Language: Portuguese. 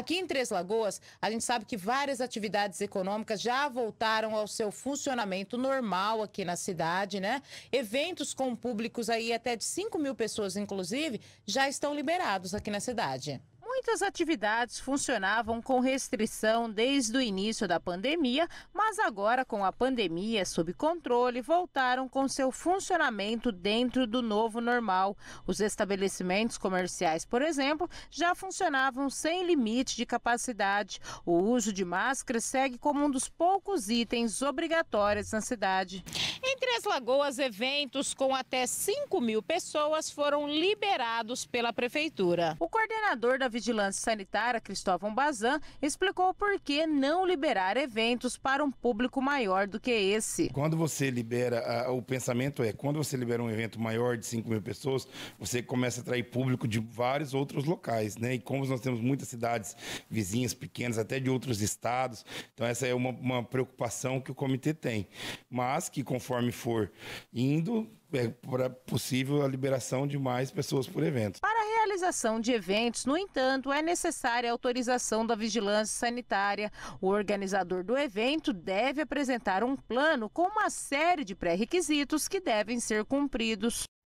Aqui em Três Lagoas, a gente sabe que várias atividades econômicas já voltaram ao seu funcionamento normal aqui na cidade, né? Eventos com públicos aí até de 5 mil pessoas, inclusive, já estão liberados aqui na cidade. Muitas atividades funcionavam com restrição desde o início da pandemia, mas agora, com a pandemia sob controle, voltaram com seu funcionamento dentro do novo normal. Os estabelecimentos comerciais, por exemplo, já funcionavam sem limite de capacidade. O uso de máscara segue como um dos poucos itens obrigatórios na cidade. Em Três Lagoas, eventos com até 5 mil pessoas foram liberados pela Prefeitura. O coordenador da Vigilância Sanitária, Cristóvão Bazan, explicou por que não liberar eventos para um público maior do que esse. Quando você libera, ah, o pensamento é, quando você libera um evento maior de 5 mil pessoas, você começa a atrair público de vários outros locais, né? E como nós temos muitas cidades vizinhas, pequenas, até de outros estados, então essa é uma, uma preocupação que o comitê tem. Mas que conforme conforme for indo, é possível a liberação de mais pessoas por evento. Para a realização de eventos, no entanto, é necessária a autorização da vigilância sanitária. O organizador do evento deve apresentar um plano com uma série de pré-requisitos que devem ser cumpridos.